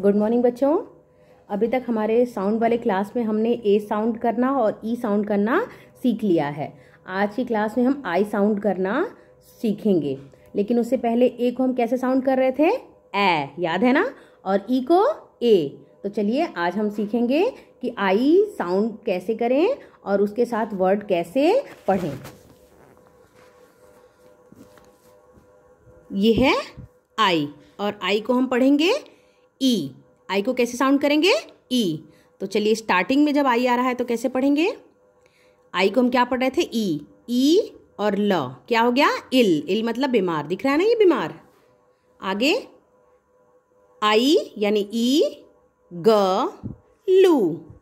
Good morning बच्चों अभी तक हमारे साउंड वाले क्लास में हमने ए साउंड करना और ई e साउंड करना सीख लिया है आज की क्लास में हम आई साउंड करना सीखेंगे लेकिन उससे पहले ए को हम कैसे साउंड कर रहे थे ए याद है ना और ई e को ए तो चलिए आज हम सीखेंगे कि आई साउंड कैसे करें और उसके साथ वर्ड कैसे पढ़ें ये है आई और आई को हम पढ़ेंगे ई आई को कैसे साउंड करेंगे ई e। तो चलिए स्टार्टिंग में जब आई आ रहा है तो कैसे पढ़ेंगे आई को हम क्या पढ़ रहे थे ई e। ई e और ल क्या हो गया इल इल मतलब बीमार दिख रहा है ना ये बीमार आगे आई यानी ई ग लू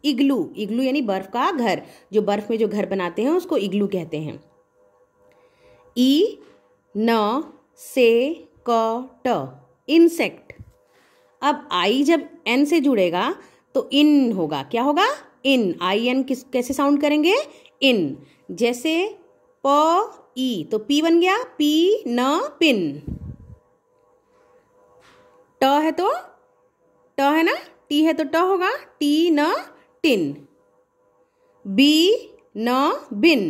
इग्लू इग्लू यानी बर्फ का घर जो बर्फ में जो घर बनाते हैं उसको इग्लू कहते हैं ई न से क ट इंसेक्ट अब आई जब एन से जुड़ेगा तो इन होगा क्या होगा इन आई एन किस कैसे साउंड करेंगे इन जैसे प ई e, तो पी बन गया पी न पिन ट है तो ट है ना टी है तो ट होगा टी न टिन बी न बिन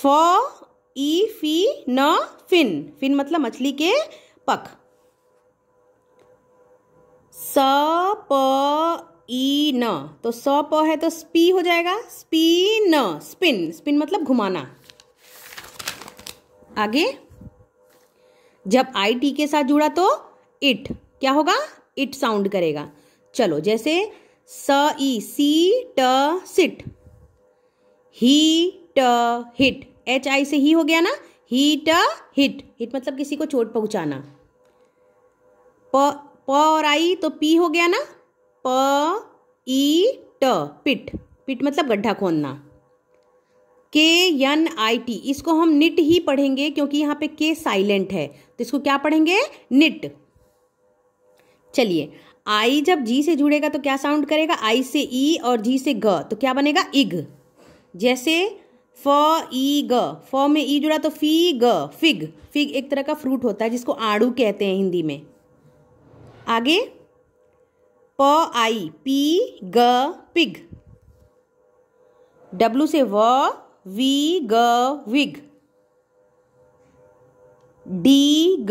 फ ई e, फी न फिन फिन मतलब मछली के पक स प ई न तो स प है तो स्पी हो जाएगा स्पी न स्पिन स्पिन मतलब घुमाना आगे जब आई टी के साथ जुड़ा तो इट क्या होगा इट साउंड करेगा चलो जैसे स ई सी ट सिट ही ट हिट एच आई से ही हो गया ना हीट अ हिट हिट मतलब किसी को चोट पहुंचाना प प और आई तो पी हो गया ना प ई ट पिट पिट मतलब गड्ढा खोदना के एन आई टी इसको हम निट ही पढ़ेंगे क्योंकि यहाँ पे के साइलेंट है तो इसको क्या पढ़ेंगे निट चलिए आई जब जी से जुड़ेगा तो क्या साउंड करेगा आई से ई e और जी से ग तो क्या बनेगा इग जैसे फ ई ग फ में ई जुड़ा तो फी ग फिग फिग एक तरह का फ्रूट होता है जिसको आड़ू कहते हैं हिंदी में आगे प आई पी ग पिग डब्लू से व वी ग विग डी ग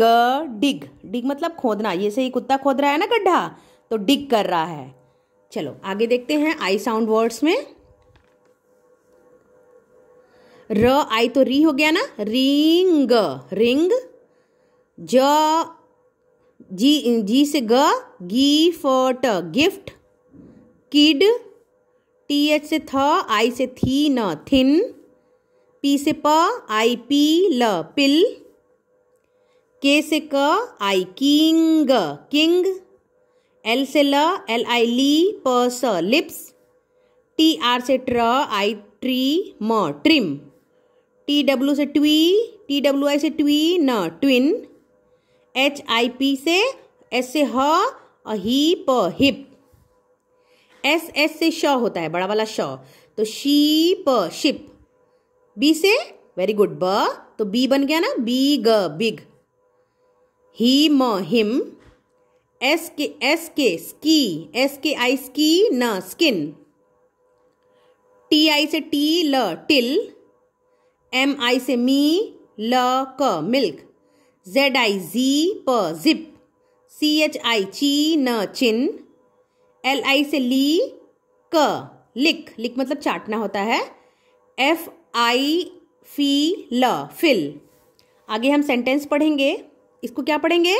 डिग डिग मतलब खोदना ये से ही कुत्ता खोद रहा है ना गड्ढा तो डिग कर रहा है चलो आगे देखते हैं आई साउंड वर्ड्स में र आई तो री हो गया ना रिंग रिंग ज जी जी से ग फट गिफ्ट किड टी एच से थ आई से थी न थिन पी से प आई पी ल पिल के से क आई किंग किंग एल से ल एल आई ली प स लिप्स टी आर से ट्र आई ट्री म ट्रिम टी डब्ल्यू से ट्वी टी डब्ल्यू आई से ट्वी न ट्विन एच आई पी से एस से ह और ही प हिप एस एस से श होता है बड़ा वाला श तो शी प शिप बी से वेरी गुड ब तो बी बन गया ना बी ग बिग ही म him S K S K ski S K I ski न स्किन टी आई से टी ल टिल एम आई से मी ल क मिल्क जेड आई जी प जिप सी एच आई ची न चिन एल आई से ली क लिक लिक मतलब चाटना होता है एफ आई फी ल फिल आगे हम सेंटेंस पढ़ेंगे इसको क्या पढ़ेंगे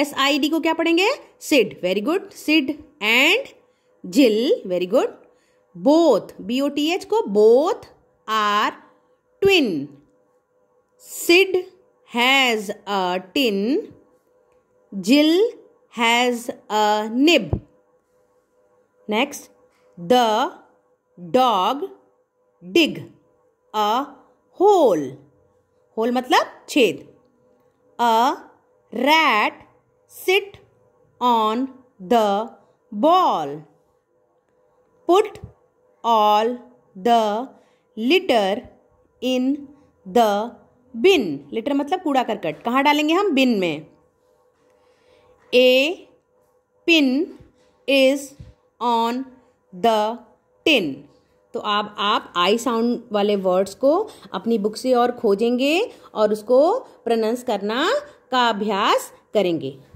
एस आई डी को क्या पढ़ेंगे Sid very good Sid and Jill very good both B O T H को both are twin sid has a tin jill has a nib next the dog dig a hole hole मतलब छेद a rat sit on the ball put all the litter in the bin litter मतलब कूड़ा करकट कहाँ डालेंगे हम bin में a pin is on the tin तो आप आप आई साउंड वाले वर्ड्स को अपनी बुक से और खोजेंगे और उसको प्रनंस करना का अभ्यास करेंगे